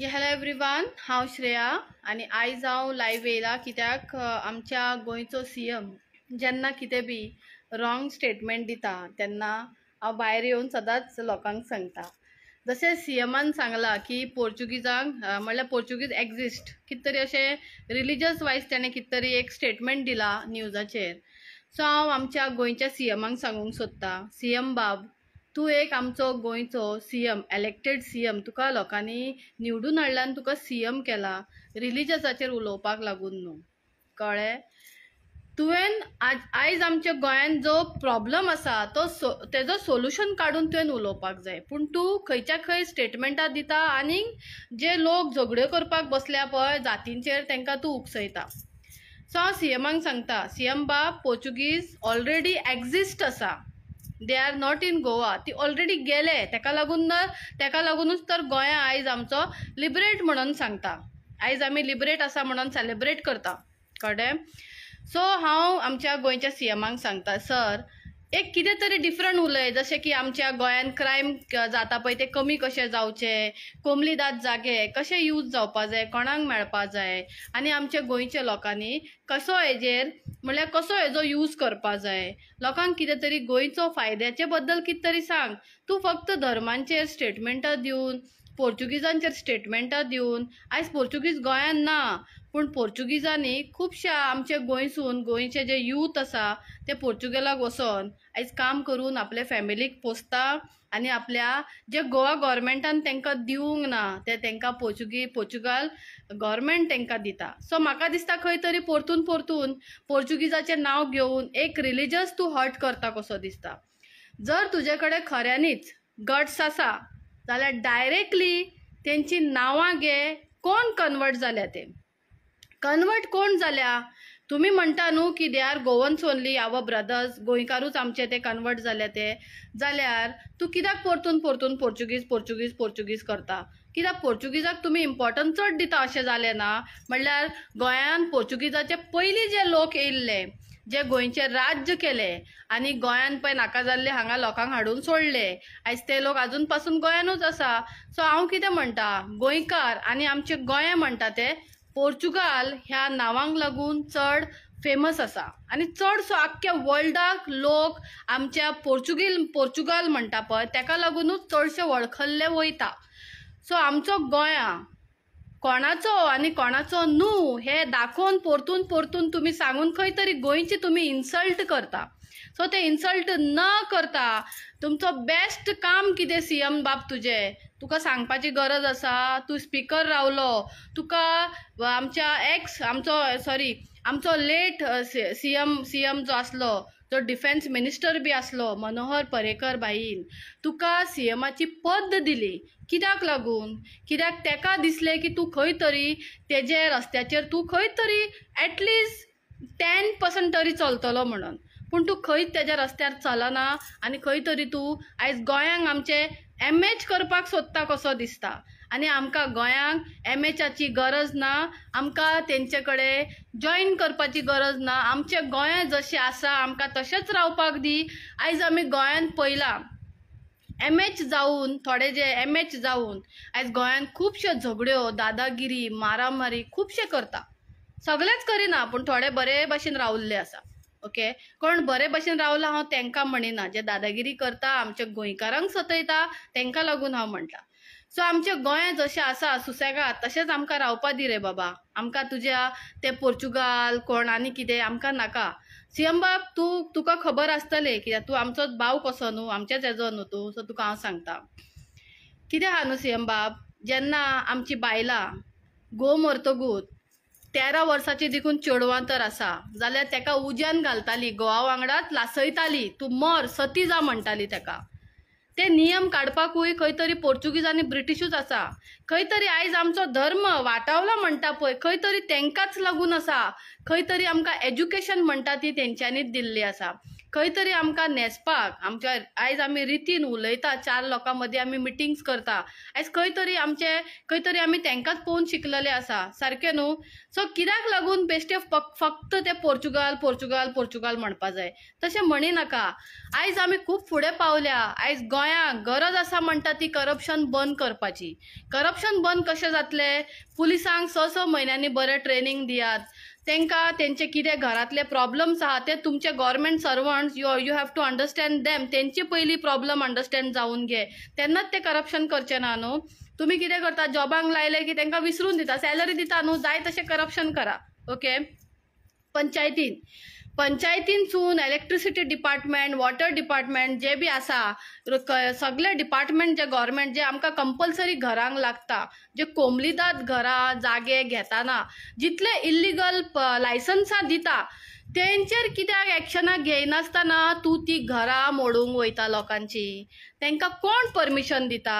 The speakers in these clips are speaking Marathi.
ये हॅलो एवरीवन हांव श्रेया आनी आयज हांव लायव्ह येयला कित्याक आमच्या गोंयचो सीएम एम जेन्ना कितें बी रॉंग स्टेटमेंट दिता तेन्ना हांव भायर येवन सदांच लोकांक सांगता जशें सी एमान सांगलां की पोर्चुगीजांक म्हणल्यार पोर्चुगीज एग्जिस्ट कित तरी अशें रिलीजियस वायज त्याने कित तरी एक स्टेटमेंट दिलां न्यूजाचेर सो हांव आमच्या गोंयच्या सी एमांक सांगूंक सोदतां सी बाब तू एक आमचो गोंयचो C M elected C M तुका लोकांनी निवडून हाडल्यान तुका सी एम केला रिलीजसाचेर उलोवपाक लागून न्हू कळ्ळें तुवें आज आयज आमच्या गोंयांत जो प्रॉब्लम आसा तो सो तेजो सोल्युशन काडून तुवें उलोवपाक जाय पूण तूं खंयच्या खंय स्टेटमेंटां दिता आनीक जे लोक झगड्यो करपाक बसल्या पळय जातींचेर तेंकां तूं उकसयता सो हांव सी सांगता सी एम बाब पोर्चुगीज ऑलरेडी एग्जिस्ट आसा they are not in Goa ती ऑलरेडी गेले तेका लागून तेका लागूनच तर गोंया आयज आमचो लिबरेट म्हणून सांगता आयज आमी लिबरेट आसा म्हणून सेलिब्रेट करता कळ्ळें सो हांव आमच्या गोंयच्या सीएमांक सांगता सर एक कितें तरी डिफरंट उलय जशें की आमच्या गोंयान क्रायम जाता पळय तें कमी कशें जावचे कोमलीदाद जागे कशें यूज जावपा जाय कोणाक मेळपा जाय आनी आमच्या गोंयच्या लोकांनी कसो हेजेर म्हळ्यार कसो हेजो यूज करपा जाय लोकांक कितें तरी गोंयचो फायद्याचे बद्दल कितें तरी सांग तूं फक्त धर्मांचेर स्टेटमेंटां दिवन पोर्तुगीजांचेर स्टेटमेंटां दिवन आयज पोर्तुगीज गोंयांत ना पूण पोर्तुगीजांनी खुबशा आमच्या गोंयसून गोंयचे जे यूथ आसा ते पोर्चुगेलाक वचोन आयज काम करून आपले फॅमिलीक पोसता आनी आपल्या जे गोवा गोवोरमेंटान तांकां दिवंक ना ते तांकां पोर्चुगी पोर्चुगाल गोवोरमेंट तांकां दिता सो म्हाका दिसता खंय तरी परतून परतून पोर्तुगीजाचें नांव घेवन एक रिलीजस तूं हट करता कसो दिसता जर तुजे कडेन खऱ्यांनीच गट्स आसा जाल्यार डायरेक्टली तेंची नांवां घे कोण कन्वर्ट जाल्या ते कन्वर्ट कोण जाल्या तुम्ही म्हणता न्हू की they are Goan solely our brothers गोंयकारूच आमचे ते कन्वर्ट झाले ते जाल्यार तू कित्याक परतून परतून पोर्चुगीज पोर्चुगीज पोर्चुगीज करता कित्याक पोर्चुगीजाक तुमी इम्पॉर्टन्स चड दिता अशें जालें ना म्हणल्यार गोंयान पोर्चुगीजाचे पयलीं जे लोक येयल्ले जे गोंयचे राज्य केले आनी गोंयान पळय नाका जाल्ले हांगा लोकांक हाडून सोडले आयज ते लोक अजून पासून गोंयानूच आसा सो हांव कितें म्हणटा गोंयकार आनी आमचे गोंय म्हणटा ते पोर्चुगाल ह्या नावांक लागून चड फेमस आसा आनी चडसो आख्ख्या वर्ल्डाक लोक आमच्या पोर्तुगील पोर्चुगाल म्हणटा पळय ताका लागूनच चडशे वळखल्ले वयता सो आमचो गोंया कोणाचो आनी कोणाचो न्हू हे दाखोवन परतून परतून तुमी सांगून खंय तरी गोंयची तुमी इन्सल्ट करता सो ते इन्सल्ट न करता तुमचो बेस्ट काम कितें सी एम बाब तुजें तुका सांगपाची गरज असा तू स्पीकर रावलो तुका आमच्या एक्स आमचो सॉरी आमचो late C M C M जो आसलो जो डिफेन्स मिनिस्टर बी आसलो मनोहर परेकर बाईन तुका सी एमाची पद दिली कित्याक लागून कित्याक ताका दिसलें की तूं खंय तरी तेजे रस्त्याचेर तूं खंय तरी एटलिस्ट टेन पर्संट तरी चलतलो म्हणून पूण तूं खंयच तेज्या रस्त्यार चलना आनी खंय तरी तूं आयज गोंयांक आमचे एम एच करपाक सोदता कसो दिसता आनी आमकां गोंयांक एम एचाची गरज ना आमकां तेंचे कडेन जॉयन करपाची गरज ना आमचें गोंय जशें आसा आमकां तशेंच रावपाक दी आयज आमी गोंयांत पयलां एम एच जावन थोडे जे एम एच जावन आयज गोंयांत खुबश्यो झगड्यो दादागिरी मारामारी खुबशे करता सगळेंच करिना पूण थोडे बरे भाशेन रावल्ले आसा ओके कोण बरे भशेन रावला हांव तांकां म्हणिना जे दादागिरी करता आमच्या गोंयकारांक सतयता तांकां लागून हांव म्हणटा सो आमच्या गोंय जशें आसा सुसेगाद तशेंच आमकां रावपा दी रे बाबा आमकां तुज्या ते पोर्चुगाल कोण आनी कितें आमकां नाका सी तू तुका खबर आसतले कित्याक तूं आमचो भाव कसो न्हू आमच्याच हेजो न्हू तूं सो तुका हांव सांगता कितें आहा न्हू सीएमबाब जेन्ना आमची बायलां गो मरतगूत तेरा वर्साची देखून चेडवां तर आसा जाल्यार तेका उज्यान घालताली घोवा वांगडाच लासयताली तूं मर सती जा म्हणटाली तेका ते नियम काडपाकूय खंय तरी पोर्तुगीज आनी ब्रिटिशूच आसा खंय तरी आयज आमचो धर्म वाटावला म्हणटा पळय खंय तरी तेंकाच लागून आसा खंय तरी आमकां एज्युकेशन म्हणटा ती तेंच्यांनीच दिल्ली आसा खंय तरी आमकां न्हेसपाक आमच्या आयज रितीन उलयता चार लोकां मदीं आमी मिटिंग्स करता आयज खंय तरी आमचे खंय तरी तेंकाच पळोवन शिकलेले असा सारखे न्हू सो कित्याक लागून बेश्टे फक्त ते पोर्चुगाल पोर्चुगाल पोर्चुगाल म्हणपा जाय तशें नका आयज आम्ही खूप फुडें पावल्या आयज गोंयांक गरज आसा म्हणटा ती करप्शन बंद करपाची करप्शन बंद कशें जातलें पुलिसांक स स म्हयन्यांनी बरें ट्रेनिंग दियात तांकां त्यांचे कितें घरांतले प्रॉब्लम्स आहा ते तुमचे गव्हर्मेंट सर्वंट्स यो you have to understand them त्यांचे पयली प्रॉब्लम अंडरस्टँड जावन घे तेन्नाच ते करप्शन करचे ना न्हू तुम्ही कितें करता जॉबांक लायले की तांकां विसरून दिता सॅलरी दिता न्हू जाय तशें करप्शन करा ओके पंचायतीन पंचायतीनसून इलेक्ट्रिसिटी डिपार्टमेंट वॉटर डिपार्टमेंट जे बी आसा सगळे डिपार्टमेंट जे गव्हर्मेंट जे आमकां कंपलसरी घरांक लागता जे कोमलीदाद घरां जागे घेताना जितले इल्लिगल लायसन्सां दिता तेंचेर कित्याक एक्शनाक घेयनासतना तूं ती घरां मोडूंक वयता लोकांची तांकां कोण परमिशन दिता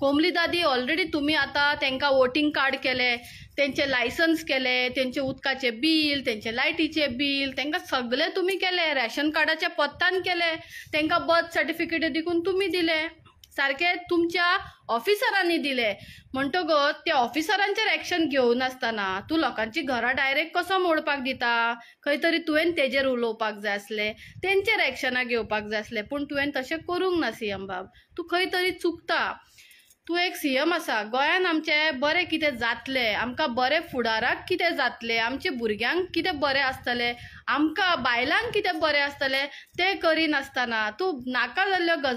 कोमली दादी ऑलरेडी तुमी आतां तांकां वोटींग कार्ड केले तेंचे लायसन्स केले तेंचें उदकाचें बील तेंचें लायटीचे बील तेंकां सगलें तुमी केले रेशन कार्डाचे पत्तान केले तेंकां बर्थ सर्टिफिकेट देखून तुमी दिले सारखे तुमच्या ऑफिसरांनी दिले म्हणतगत त्या ऑफिसरांचेर एक्शन असताना तू लोकांची घरा डायरेक्ट कसं मोडपाक दिता खंय तरी तुवें तेजेर उलोवपाक जाय आसलें तेंचेर एक्शनां घेवपाक जाय आसलें पूण तुवें तशें करूंक ना सी तूं खंय तरी चुकता तू एक सी एम आसा गोंयान आमचें बरें कितें जातलें आमकां बरें फुडाराक कितें जातलें आमच्या भुरग्यांक कितें बरें आसतलें आमकां बायलांक कितें बरें आसतलें तें करिनासतना तूं नाका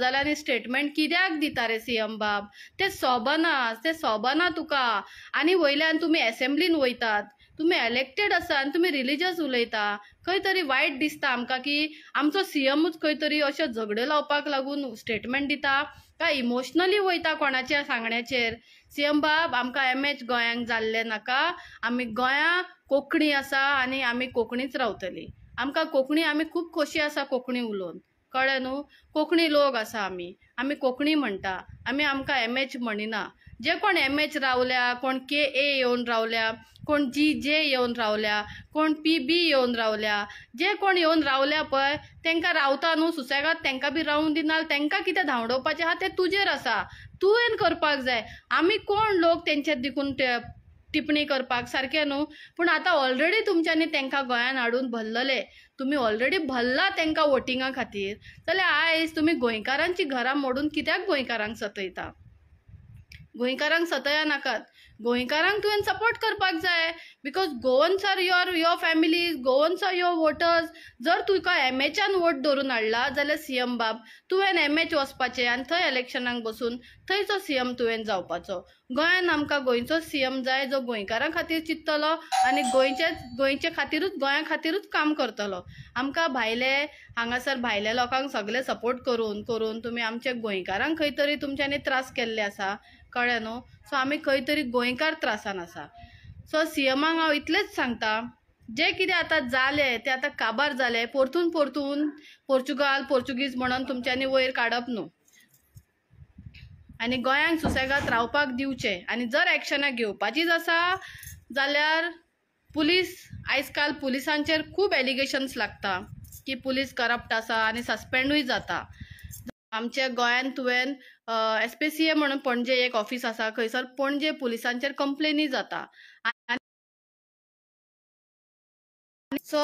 जाल्ल्यो स्टेटमेंट कित्याक दिता रे सी एम बाब तें सोबना तें सोबना तुका आनी वयल्यान तुमी एसेंब्लीन वयतात तुमी एलेक्टेड आसा आनी तुमी रिलीजियस उलयता खंय तरी वायट दिसता आमकां की आमचो सी एमूच खंय तरी अशें झगड्यो लावपाक लागून स्टेटमेंट दिता काय इमोशनली वयता कोणाच्या सांगण्याचेर सीएम बाब आमकां एम एच गोंयांक जाल्लें नाका आमी गोंया कोंकणी आसा आनी आमी कोंकणीच रावतली आमकां कोंकणी आमी खूब खोशी आसा कोंकणी उलोवन कळ्ळें न्हू कोंकणी लोक आसा आमी आमी कोंकणी म्हणटा आमी आमकां एम एच म्हणिना जे कोण एम एच रावल्या कोण के ए येवन रावल्या कोण जी जे येऊन रावल्या कोण पी बी येऊन रावल्या जे कोण येऊन रावल्या पण त्यांना रावता न्हू सुसेगाद त्यांना बी रावून दिना त्यांना कितें धांवडोवपाचें आहा तें तुजेर आसा तुवें करपाक जाय आमी कोण लोक त्यांच्या देखून ते टिप्पणी करपाक सारकें न्हू पण आता ऑलरेडी तुमच्यांनी त्यांना गोंयान हाडून भरलेले तुम्ही ऑलरेडी भल्ला त्यांना वोटिंगा खातीर जाल्यार आयज तुम्ही गोयकारांची घरां मोडून कित्याक गोंयकारांक सतयता गोंयकारांक सतया नाकात गोंयकारांक तुवें सपोर्ट करपाक जाय because Goans are your your family Goans are your voters जर तुका एम एचान वोट धरून हाडला जाल्यार सी एम बाब तुवें एम एच वचपाचें आनी थंय इलेक्शनाक बसून थंयचो सी एम तुवें जावपाचो गोंयान आमकां गोंयचो सी एम जाय जो गोंयकारां खातीर चिंततलो आनी गोंयचेच गोंयचे खातीरूच गोंया खातीरूच काम करतलो आमकां भायले हांगासर भायल्या लोकांक सगळे सपोर्ट करून करून तुमी आमच्या गोंयकारांक खंय तरी तुमच्यांनी त्रास केल्ले आसा कळ्ळें न्हू हो. सो आमी खंय तरी गोंयकार त्रासान आसा सो सी एमाक हांव इतलेंच सांगता जे कितें आतां जालें तें आतां काबार जालें परतून परतून पोर्तुगाल पोर्तुगीज म्हणून तुमच्यांनी वयर काडप न्हू आनी गोंयांक सुसेगाद रावपाक दिवचें आनी जर एक्शनां घेवपाचीच आसा जाल्यार पुलीस आयज काल पुलिसांचेर खूब एलिगेशन्स लागता की पुलीस करप्ट आसा आनी सस्पेंडूय जाता आमच्या गोंयान तुवें एस पी सी ए म्हणून पणजे एक ऑफिस असा खंयसर पणजे पोलिसांचे कंप्लेनी जाता सो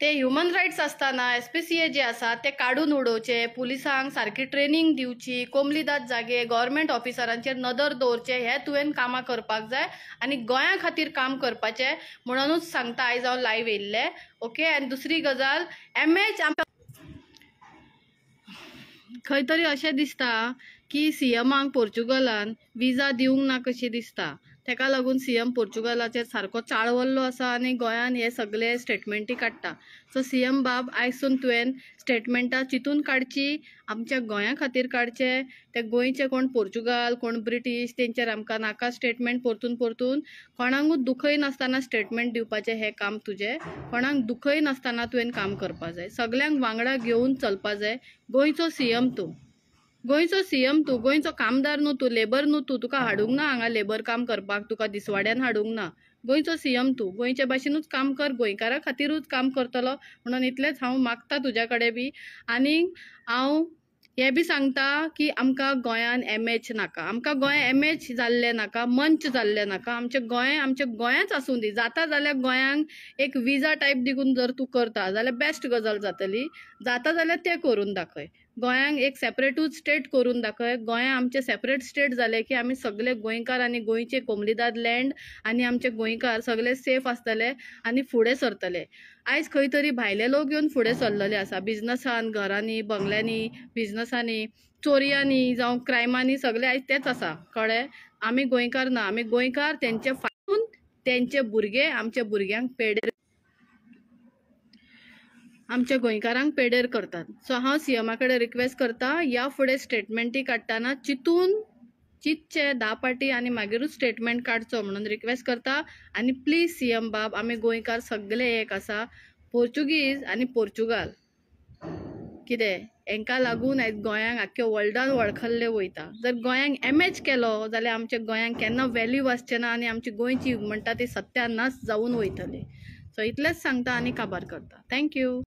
ते ह्युमन रायट्स असताना एस पी सी ए जे असा ते काडून उडोवचे पुलिसांक सारखी ट्रेनिंग दिवची कोमलीदास जागे गव्हर्मेंट ऑफिसरांचेर नदर दवरचे हे तुवें कामां करपाक जाय आनी गोंया खातीर काम करपाचे म्हणूनच सांगता आयज हांव लायव्ह येयल्लें ओके आनी दुसरी गजाल एम एच खरी खंय तरी अशें दिसता की सी एमांक विजा दिवंक ना कशी दिसता तेका लागून सीएम एम सारको चाळवल्लो असा आणि गोंयान हे सगळे स्टेटमेंटी काडटा सो सीएम बाब आयसून तुवें स्टेटमेंटा चिंतून काढची आमच्या गोया खातीर काढचे ते गोयचे कोण पोर्तुगाल कोण ब्रिटीश तेंचेर आमकां नाका स्टेटमेंट परतून परतून कोणाकूच दुखय नासतना स्टेटमेंट दिवपाचें हे काम तुझे कोणाक दुखय नासतना तुवें काम करपा जाय वांगडा घेऊन चलपा जाय गोंयचो सी तूं गोंयचो सीएम तू गोंयचो कामदार न्हू तू लेबर न्हू तू तुका हाडूंक ना हांगा लेबर काम करपाक तुका दिसवाड्यान हाडूंक ना गोंयचो सीएम तूं गोंयचे भाशेनूच काम कर गोंयकारा खातीरूच काम करतलो म्हणून इतलेंच हांव मागता तुज्या कडेन बी आनी हांव हें बी सांगता की आमकां गोंयान एम एच नाका आमकां गोंय एम एच जाल्लें नाका मंच जाल्लें नाका आमचें गोंय आमचें गोंयच आसूं दी जाता जाल्यार गोंयांक एक विजा टायप दिवून जर तूं करता जाल्यार बेस्ट गजाल जातली जाता जाल्यार तें करून दाखय गोंयांक एक सेपरेटूच स्टेट करून दाखय गोंया आमचे सेपरेट स्टेट जाले की आमी सगळे गोंयकार आनी गोंयचे कोमलीदार लँड आनी आमचे गोंयकार सगळे सेफ आसतले आनी फुडें सरतले आयज खंय तरी भायले लोक येवन फुडें सरलेले आसा बिजनसान घरांनी बंगल्यांनी बिजनसांनी चोरयांनी जावं क्रायमांनी सगळे आयज तेच आसा कळ्ळें आमी गोंयकार ना आमी गोंयकार तेंचे फाटून तेंचे भुरगे आमच्या भुरग्यांक पेडे आमच्या गोंयकारांक पेडेर करतात सो हांव सी कडेन रिक्वेस्ट करता या फुडें स्टेटमेंटी काडटना चितून चितचे धा पाटी आनी मागीरूच स्टेटमेंट काडचो म्हणून रिक्वेस्ट करता आनी प्लीज सीएम बाब आमी गोंयकार सगळे एक आसा पोर्चुगीज आनी पोर्चुगाल कितें हांकां लागून आयज गोंयांक आख्या वर्ल्डान वळखल्ले वयता जर गोंयांक एम एच केलो जाल्यार आमच्या गोंयांक केन्ना वेल्यू आसचें ना आनी आमची गोंयची म्हणटा ती सत्यानाश जावन वयतली सो इतलेंच सांगता आनी काबार करता थँक्यू